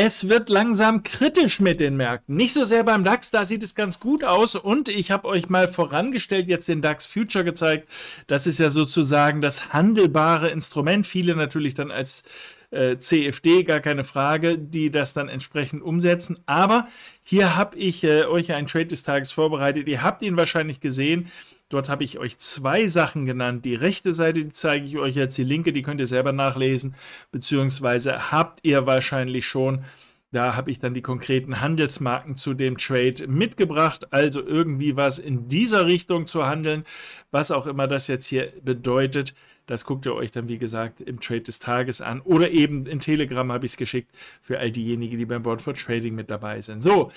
Es wird langsam kritisch mit den Märkten. Nicht so sehr beim DAX, da sieht es ganz gut aus. Und ich habe euch mal vorangestellt, jetzt den DAX Future gezeigt. Das ist ja sozusagen das handelbare Instrument. Viele natürlich dann als äh, CFD, gar keine Frage, die das dann entsprechend umsetzen. Aber hier habe ich äh, euch einen Trade des Tages vorbereitet. Ihr habt ihn wahrscheinlich gesehen. Dort habe ich euch zwei Sachen genannt. Die rechte Seite, die zeige ich euch jetzt, die linke, die könnt ihr selber nachlesen, beziehungsweise habt ihr wahrscheinlich schon. Da habe ich dann die konkreten Handelsmarken zu dem Trade mitgebracht. Also irgendwie was in dieser Richtung zu handeln, was auch immer das jetzt hier bedeutet. Das guckt ihr euch dann, wie gesagt, im Trade des Tages an. Oder eben in Telegram habe ich es geschickt für all diejenigen, die beim Board for Trading mit dabei sind. So,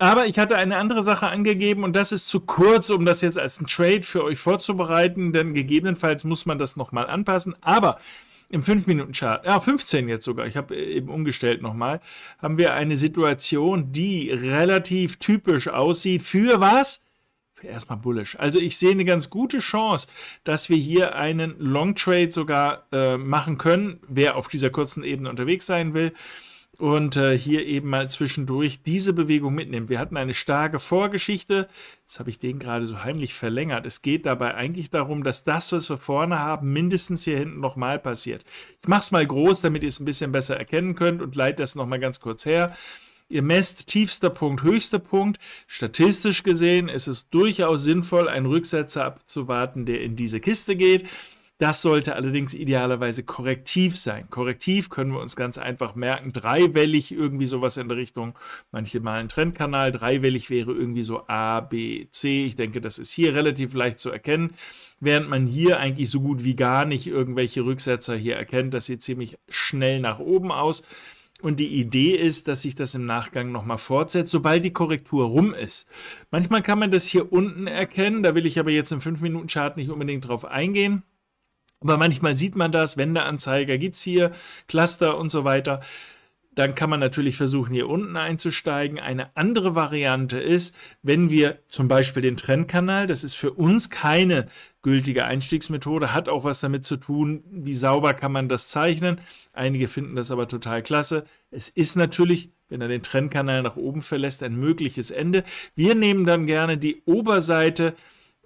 aber ich hatte eine andere Sache angegeben und das ist zu kurz, um das jetzt als ein Trade für euch vorzubereiten, denn gegebenenfalls muss man das nochmal anpassen. Aber im 5-Minuten-Chart, ja ah, 15 jetzt sogar, ich habe äh, eben umgestellt nochmal, haben wir eine Situation, die relativ typisch aussieht. Für was? Für erstmal bullish. Also ich sehe eine ganz gute Chance, dass wir hier einen Long Trade sogar äh, machen können, wer auf dieser kurzen Ebene unterwegs sein will und äh, hier eben mal zwischendurch diese Bewegung mitnimmt. Wir hatten eine starke Vorgeschichte. Jetzt habe ich den gerade so heimlich verlängert. Es geht dabei eigentlich darum, dass das, was wir vorne haben, mindestens hier hinten nochmal passiert. Ich mache es mal groß, damit ihr es ein bisschen besser erkennen könnt und leite das nochmal ganz kurz her. Ihr messt tiefster Punkt, höchster Punkt. Statistisch gesehen ist es durchaus sinnvoll, einen Rücksetzer abzuwarten, der in diese Kiste geht. Das sollte allerdings idealerweise korrektiv sein. Korrektiv können wir uns ganz einfach merken. Dreiwellig irgendwie sowas in der Richtung. Manche mal ein Trendkanal. Dreiwellig wäre irgendwie so A, B, C. Ich denke, das ist hier relativ leicht zu erkennen. Während man hier eigentlich so gut wie gar nicht irgendwelche Rücksetzer hier erkennt. Das sieht ziemlich schnell nach oben aus. Und die Idee ist, dass sich das im Nachgang nochmal fortsetzt, sobald die Korrektur rum ist. Manchmal kann man das hier unten erkennen, da will ich aber jetzt im 5-Minuten-Chart nicht unbedingt drauf eingehen. Aber manchmal sieht man das, Wendeanzeiger gibt es hier, Cluster und so weiter. Dann kann man natürlich versuchen, hier unten einzusteigen. Eine andere Variante ist, wenn wir zum Beispiel den Trendkanal, das ist für uns keine gültige Einstiegsmethode, hat auch was damit zu tun, wie sauber kann man das zeichnen. Einige finden das aber total klasse. Es ist natürlich, wenn er den Trendkanal nach oben verlässt, ein mögliches Ende. Wir nehmen dann gerne die Oberseite äh,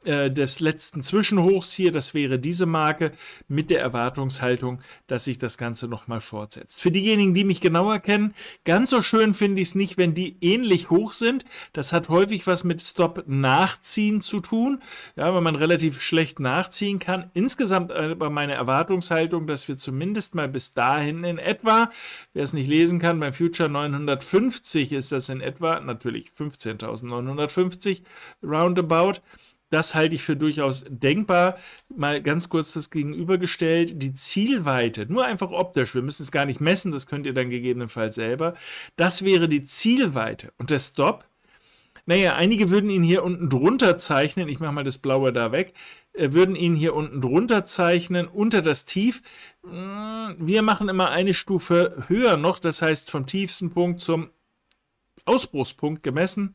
äh, des letzten Zwischenhochs hier, das wäre diese Marke, mit der Erwartungshaltung, dass sich das Ganze nochmal fortsetzt. Für diejenigen, die mich genauer kennen, ganz so schön finde ich es nicht, wenn die ähnlich hoch sind. Das hat häufig was mit Stop-Nachziehen zu tun, ja, weil man relativ schlecht nachziehen kann. Insgesamt aber meine Erwartungshaltung, dass wir zumindest mal bis dahin in etwa, wer es nicht lesen kann, beim Future 950 ist das in etwa, natürlich 15.950 roundabout, das halte ich für durchaus denkbar. Mal ganz kurz das gegenübergestellt. Die Zielweite, nur einfach optisch, wir müssen es gar nicht messen, das könnt ihr dann gegebenenfalls selber. Das wäre die Zielweite. Und der Stop, naja, einige würden ihn hier unten drunter zeichnen. Ich mache mal das Blaue da weg. Äh, würden ihn hier unten drunter zeichnen, unter das Tief. Hm, wir machen immer eine Stufe höher noch, das heißt vom tiefsten Punkt zum Ausbruchspunkt gemessen.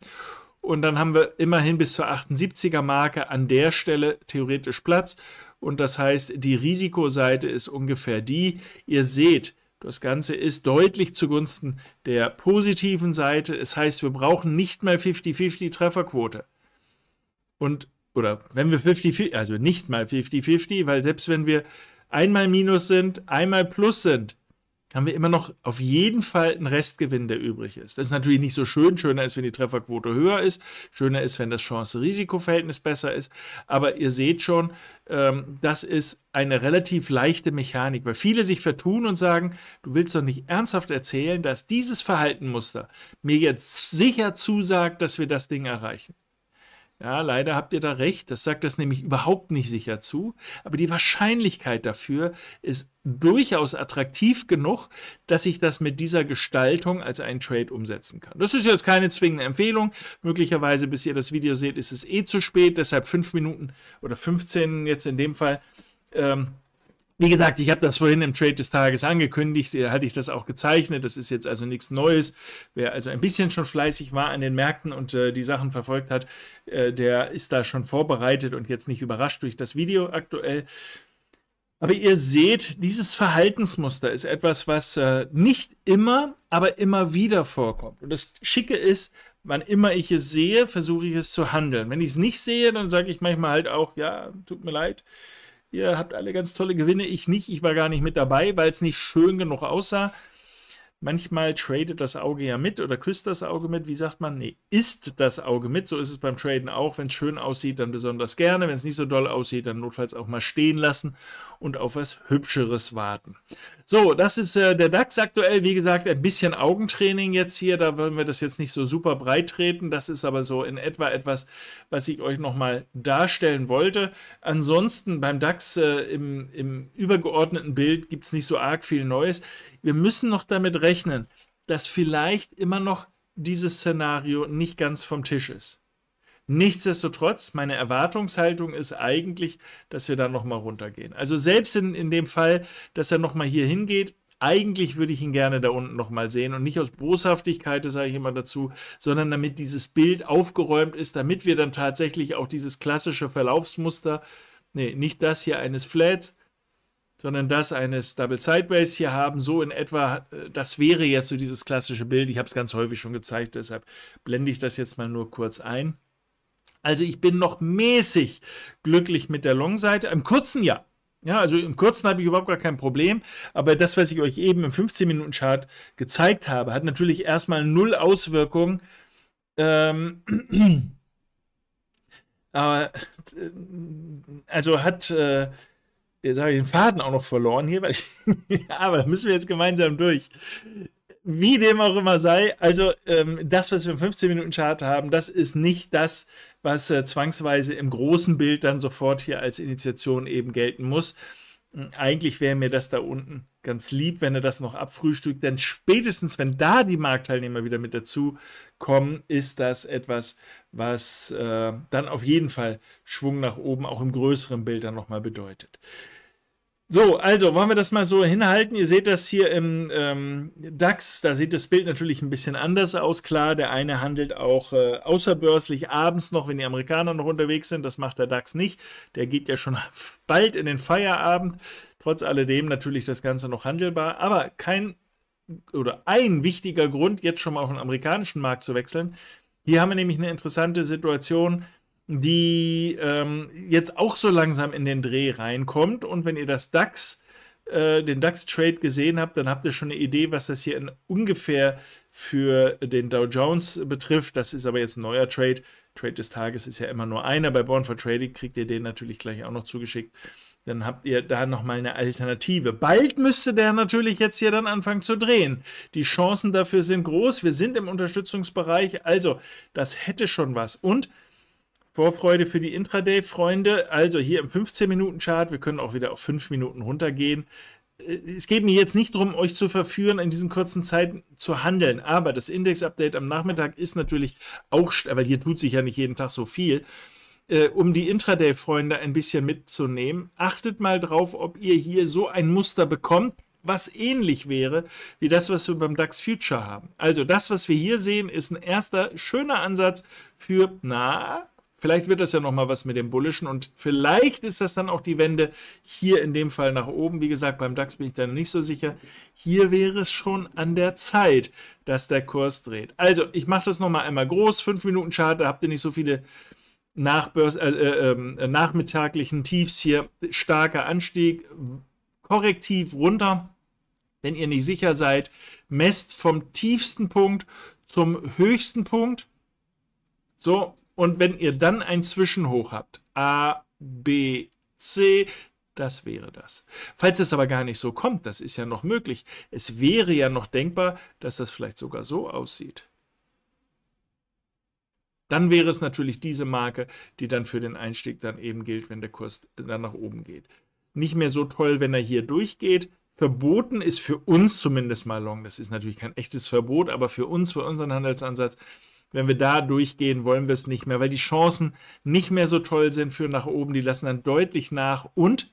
Und dann haben wir immerhin bis zur 78er Marke an der Stelle theoretisch Platz. Und das heißt, die Risikoseite ist ungefähr die. Ihr seht, das Ganze ist deutlich zugunsten der positiven Seite. Es das heißt, wir brauchen nicht mal 50-50 Trefferquote. Und, oder wenn wir 50-50, also nicht mal 50-50, weil selbst wenn wir einmal minus sind, einmal plus sind, haben wir immer noch auf jeden Fall einen Restgewinn, der übrig ist. Das ist natürlich nicht so schön. Schöner ist, wenn die Trefferquote höher ist. Schöner ist, wenn das Chance-Risiko-Verhältnis besser ist. Aber ihr seht schon, ähm, das ist eine relativ leichte Mechanik, weil viele sich vertun und sagen, du willst doch nicht ernsthaft erzählen, dass dieses Verhaltenmuster mir jetzt sicher zusagt, dass wir das Ding erreichen. Ja, leider habt ihr da recht. Das sagt das nämlich überhaupt nicht sicher zu. Aber die Wahrscheinlichkeit dafür ist durchaus attraktiv genug, dass ich das mit dieser Gestaltung als einen Trade umsetzen kann. Das ist jetzt keine zwingende Empfehlung. Möglicherweise, bis ihr das Video seht, ist es eh zu spät. Deshalb fünf Minuten oder 15 jetzt in dem Fall. Ähm, wie gesagt, ich habe das vorhin im Trade des Tages angekündigt, da äh, hatte ich das auch gezeichnet. Das ist jetzt also nichts Neues. Wer also ein bisschen schon fleißig war an den Märkten und äh, die Sachen verfolgt hat, äh, der ist da schon vorbereitet und jetzt nicht überrascht durch das Video aktuell. Aber ihr seht, dieses Verhaltensmuster ist etwas, was äh, nicht immer, aber immer wieder vorkommt. Und das Schicke ist, wann immer ich es sehe, versuche ich es zu handeln. Wenn ich es nicht sehe, dann sage ich manchmal halt auch, ja, tut mir leid. Ihr habt alle ganz tolle Gewinne, ich nicht. Ich war gar nicht mit dabei, weil es nicht schön genug aussah. Manchmal tradet das Auge ja mit oder küsst das Auge mit. Wie sagt man? Nee, isst das Auge mit. So ist es beim Traden auch. Wenn es schön aussieht, dann besonders gerne. Wenn es nicht so doll aussieht, dann notfalls auch mal stehen lassen und auf was Hübscheres warten. So, das ist äh, der DAX aktuell. Wie gesagt, ein bisschen Augentraining jetzt hier. Da wollen wir das jetzt nicht so super breit treten. Das ist aber so in etwa etwas, was ich euch nochmal darstellen wollte. Ansonsten beim DAX äh, im, im übergeordneten Bild gibt es nicht so arg viel Neues. Wir müssen noch damit rechnen rechnen, dass vielleicht immer noch dieses Szenario nicht ganz vom Tisch ist. Nichtsdestotrotz, meine Erwartungshaltung ist eigentlich, dass wir da nochmal runtergehen. Also selbst in, in dem Fall, dass er nochmal hier hingeht, eigentlich würde ich ihn gerne da unten nochmal sehen und nicht aus Boshaftigkeit, das sage ich immer dazu, sondern damit dieses Bild aufgeräumt ist, damit wir dann tatsächlich auch dieses klassische Verlaufsmuster, nee, nicht das hier eines Flats, sondern das eines Double Sideways hier haben, so in etwa, äh, das wäre jetzt so dieses klassische Bild. Ich habe es ganz häufig schon gezeigt, deshalb blende ich das jetzt mal nur kurz ein. Also ich bin noch mäßig glücklich mit der Long-Seite, im kurzen ja. Ja, also im kurzen habe ich überhaupt gar kein Problem, aber das, was ich euch eben im 15-Minuten-Chart gezeigt habe, hat natürlich erstmal null Auswirkungen. ähm, äh, also hat äh, jetzt habe ich den Faden auch noch verloren hier, weil ich, aber da müssen wir jetzt gemeinsam durch. Wie dem auch immer sei, also ähm, das, was wir im 15-Minuten-Chart haben, das ist nicht das, was äh, zwangsweise im großen Bild dann sofort hier als Initiation eben gelten muss. Hm, eigentlich wäre mir das da unten ganz lieb, wenn er das noch abfrühstückt, denn spätestens, wenn da die Marktteilnehmer wieder mit dazu kommen, ist das etwas, was äh, dann auf jeden Fall Schwung nach oben auch im größeren Bild dann nochmal bedeutet. So, also wollen wir das mal so hinhalten. Ihr seht das hier im ähm, DAX, da sieht das Bild natürlich ein bisschen anders aus. Klar, der eine handelt auch äh, außerbörslich abends noch, wenn die Amerikaner noch unterwegs sind. Das macht der DAX nicht. Der geht ja schon bald in den Feierabend. Trotz alledem natürlich das Ganze noch handelbar, aber kein oder ein wichtiger Grund, jetzt schon mal auf den amerikanischen Markt zu wechseln. Hier haben wir nämlich eine interessante Situation, die ähm, jetzt auch so langsam in den Dreh reinkommt. Und wenn ihr das DAX, äh, den DAX-Trade gesehen habt, dann habt ihr schon eine Idee, was das hier in, ungefähr für den Dow Jones betrifft. Das ist aber jetzt ein neuer Trade. Trade des Tages ist ja immer nur einer. Bei Born for Trading kriegt ihr den natürlich gleich auch noch zugeschickt. Dann habt ihr da nochmal eine Alternative. Bald müsste der natürlich jetzt hier dann anfangen zu drehen. Die Chancen dafür sind groß. Wir sind im Unterstützungsbereich. Also, das hätte schon was. Und Vorfreude für die Intraday-Freunde. Also hier im 15-Minuten-Chart. Wir können auch wieder auf 5 Minuten runtergehen äh, es geht mir jetzt nicht darum, euch zu verführen, in diesen kurzen Zeiten zu handeln. Aber das Index-Update am Nachmittag ist natürlich auch, weil hier tut sich ja nicht jeden Tag so viel äh, um die Intraday-Freunde ein bisschen mitzunehmen, achtet mal drauf, ob ihr hier so ein Muster bekommt, was ähnlich wäre wie das, was wir beim DAX Future haben. Also das, was wir hier sehen, ist ein erster schöner Ansatz für, na, vielleicht wird das ja nochmal was mit dem Bullischen und vielleicht ist das dann auch die Wende hier in dem Fall nach oben. Wie gesagt, beim DAX bin ich dann nicht so sicher. Hier wäre es schon an der Zeit, dass der Kurs dreht. Also ich mache das nochmal einmal groß, 5 Minuten Chart, da habt ihr nicht so viele Nachbörs äh, äh, ähm, nachmittaglichen Tiefs hier starker Anstieg, korrektiv runter. Wenn ihr nicht sicher seid, messt vom tiefsten Punkt zum höchsten Punkt. So, und wenn ihr dann ein Zwischenhoch habt, A, B, C, das wäre das. Falls es aber gar nicht so kommt, das ist ja noch möglich. Es wäre ja noch denkbar, dass das vielleicht sogar so aussieht. Dann wäre es natürlich diese Marke, die dann für den Einstieg dann eben gilt, wenn der Kurs dann nach oben geht. Nicht mehr so toll, wenn er hier durchgeht. Verboten ist für uns zumindest mal Long. Das ist natürlich kein echtes Verbot, aber für uns, für unseren Handelsansatz, wenn wir da durchgehen, wollen wir es nicht mehr, weil die Chancen nicht mehr so toll sind für nach oben. Die lassen dann deutlich nach und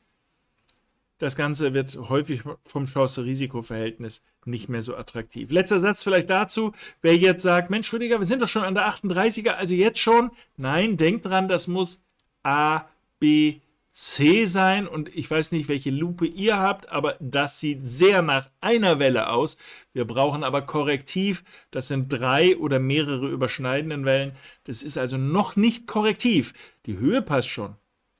das Ganze wird häufig vom Chance-Risiko-Verhältnis nicht mehr so attraktiv. Letzter Satz vielleicht dazu, wer jetzt sagt, Mensch Rüdiger, wir sind doch schon an der 38er, also jetzt schon. Nein, denkt dran, das muss A, B, C sein und ich weiß nicht, welche Lupe ihr habt, aber das sieht sehr nach einer Welle aus. Wir brauchen aber korrektiv, das sind drei oder mehrere überschneidenden Wellen. Das ist also noch nicht korrektiv. Die Höhe passt schon,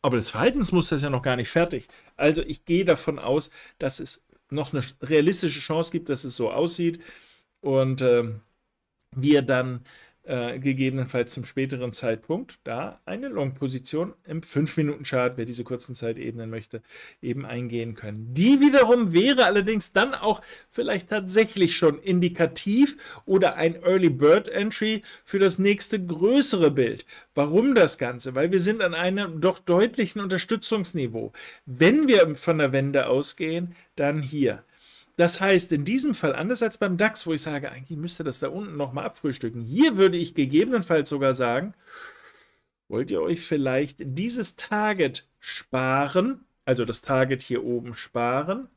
aber das Verhaltensmuster ist ja noch gar nicht fertig. Also ich gehe davon aus, dass es noch eine realistische Chance gibt, dass es so aussieht und äh, wir dann äh, gegebenenfalls zum späteren Zeitpunkt, da eine Long-Position im 5-Minuten-Chart, wer diese kurzen Zeitebenen möchte, eben eingehen können. Die wiederum wäre allerdings dann auch vielleicht tatsächlich schon indikativ oder ein Early Bird Entry für das nächste größere Bild. Warum das Ganze? Weil wir sind an einem doch deutlichen Unterstützungsniveau. Wenn wir von der Wende ausgehen, dann hier. Das heißt, in diesem Fall, anders als beim DAX, wo ich sage, eigentlich müsste das da unten nochmal abfrühstücken, hier würde ich gegebenenfalls sogar sagen, wollt ihr euch vielleicht dieses Target sparen, also das Target hier oben sparen.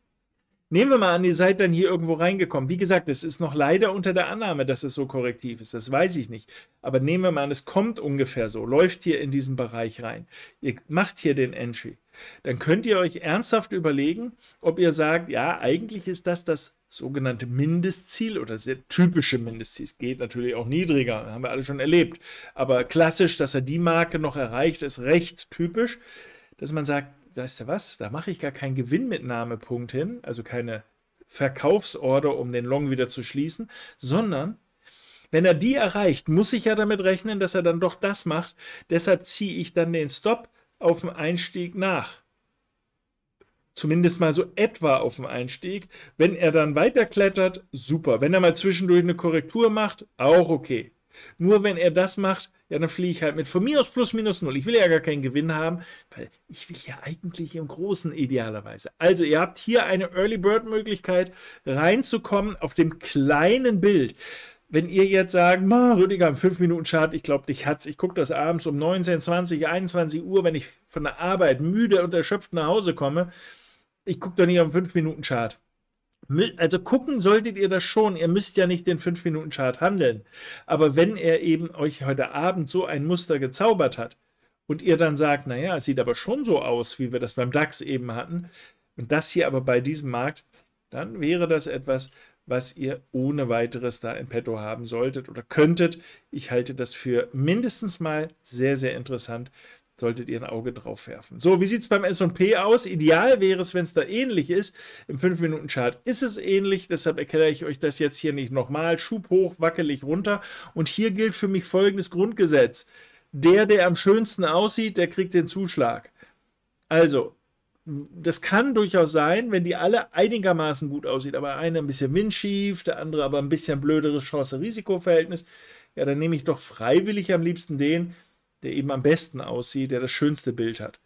Nehmen wir mal an, ihr seid dann hier irgendwo reingekommen. Wie gesagt, es ist noch leider unter der Annahme, dass es so korrektiv ist. Das weiß ich nicht. Aber nehmen wir mal an, es kommt ungefähr so, läuft hier in diesen Bereich rein. Ihr macht hier den Entry dann könnt ihr euch ernsthaft überlegen, ob ihr sagt, ja, eigentlich ist das das sogenannte Mindestziel oder sehr typische Mindestziel. Es geht natürlich auch niedriger, haben wir alle schon erlebt. Aber klassisch, dass er die Marke noch erreicht, ist recht typisch, dass man sagt, weißt du was, da mache ich gar keinen Gewinnmitnahmepunkt hin, also keine Verkaufsorder, um den Long wieder zu schließen, sondern wenn er die erreicht, muss ich ja damit rechnen, dass er dann doch das macht. Deshalb ziehe ich dann den Stop auf dem Einstieg nach. Zumindest mal so etwa auf dem Einstieg. Wenn er dann weiterklettert, super. Wenn er mal zwischendurch eine Korrektur macht, auch okay. Nur wenn er das macht, ja, dann fliege ich halt mit von mir aus plus minus null. Ich will ja gar keinen Gewinn haben, weil ich will ja eigentlich im Großen idealerweise. Also ihr habt hier eine Early Bird Möglichkeit reinzukommen auf dem kleinen Bild wenn ihr jetzt sagt, Ma, Rüdiger, im 5-Minuten-Chart, ich glaube, dich hat's. Ich gucke das abends um 19, 20, 21 Uhr, wenn ich von der Arbeit müde und erschöpft nach Hause komme. Ich gucke doch nicht am 5-Minuten-Chart. Also gucken solltet ihr das schon. Ihr müsst ja nicht den 5-Minuten-Chart handeln. Aber wenn er eben euch heute Abend so ein Muster gezaubert hat und ihr dann sagt, naja, es sieht aber schon so aus, wie wir das beim DAX eben hatten, und das hier aber bei diesem Markt, dann wäre das etwas, was ihr ohne weiteres da in petto haben solltet oder könntet. Ich halte das für mindestens mal sehr, sehr interessant. Solltet ihr ein Auge drauf werfen. So, wie sieht es beim SP aus? Ideal wäre es, wenn es da ähnlich ist. Im 5-Minuten-Chart ist es ähnlich, deshalb erkläre ich euch das jetzt hier nicht nochmal. Schub hoch, wackelig runter. Und hier gilt für mich folgendes Grundgesetz: Der, der am schönsten aussieht, der kriegt den Zuschlag. Also, das kann durchaus sein, wenn die alle einigermaßen gut aussieht, aber einer ein bisschen windschief, der andere aber ein bisschen blöderes Chance-Risiko-Verhältnis, ja, dann nehme ich doch freiwillig am liebsten den, der eben am besten aussieht, der das schönste Bild hat.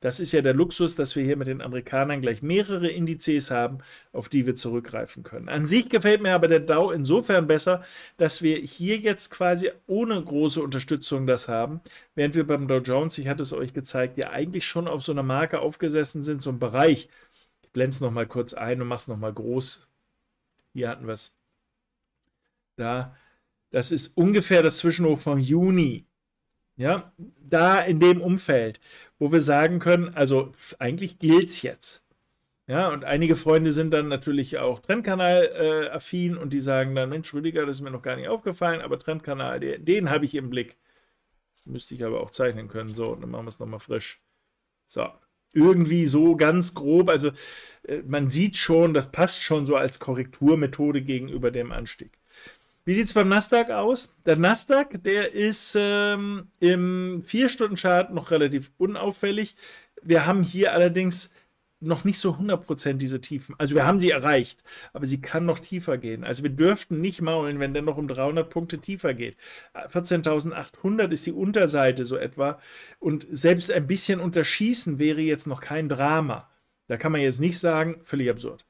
Das ist ja der Luxus, dass wir hier mit den Amerikanern gleich mehrere Indizes haben, auf die wir zurückgreifen können. An sich gefällt mir aber der Dow insofern besser, dass wir hier jetzt quasi ohne große Unterstützung das haben, während wir beim Dow Jones, ich hatte es euch gezeigt, ja eigentlich schon auf so einer Marke aufgesessen sind, so ein Bereich. Ich blende es nochmal kurz ein und mache es nochmal groß. Hier hatten wir es. Da. Das ist ungefähr das Zwischenhoch vom Juni ja, da in dem Umfeld, wo wir sagen können, also eigentlich gilt's jetzt. Ja, und einige Freunde sind dann natürlich auch Trendkanal-affin äh, und die sagen dann, Mensch, Rüdiger, das ist mir noch gar nicht aufgefallen, aber Trendkanal, den, den habe ich im Blick. Müsste ich aber auch zeichnen können. So, dann machen wir es nochmal frisch. So, irgendwie so ganz grob. Also äh, man sieht schon, das passt schon so als Korrekturmethode gegenüber dem Anstieg. Wie sieht es beim Nasdaq aus? Der Nasdaq, der ist ähm, im 4-Stunden-Chart noch relativ unauffällig. Wir haben hier allerdings noch nicht so 100% diese Tiefen. Also wir haben sie erreicht, aber sie kann noch tiefer gehen. Also wir dürften nicht maulen, wenn der noch um 300 Punkte tiefer geht. 14.800 ist die Unterseite so etwa und selbst ein bisschen unterschießen wäre jetzt noch kein Drama. Da kann man jetzt nicht sagen, völlig absurd.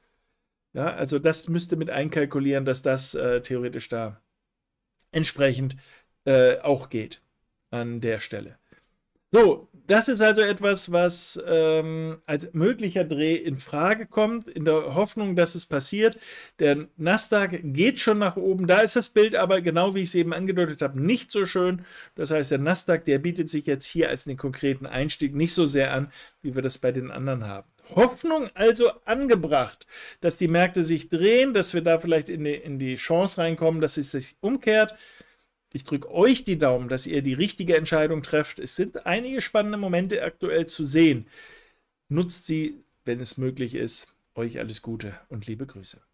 Ja, also das müsste mit einkalkulieren, dass das äh, theoretisch da entsprechend äh, auch geht an der Stelle. So, das ist also etwas, was ähm, als möglicher Dreh in Frage kommt, in der Hoffnung, dass es passiert. Der Nasdaq geht schon nach oben. Da ist das Bild aber, genau wie ich es eben angedeutet habe, nicht so schön. Das heißt, der Nasdaq, der bietet sich jetzt hier als einen konkreten Einstieg nicht so sehr an, wie wir das bei den anderen haben. Hoffnung also angebracht, dass die Märkte sich drehen, dass wir da vielleicht in die, in die Chance reinkommen, dass es sich umkehrt. Ich drücke euch die Daumen, dass ihr die richtige Entscheidung trefft. Es sind einige spannende Momente aktuell zu sehen. Nutzt sie, wenn es möglich ist. Euch alles Gute und liebe Grüße.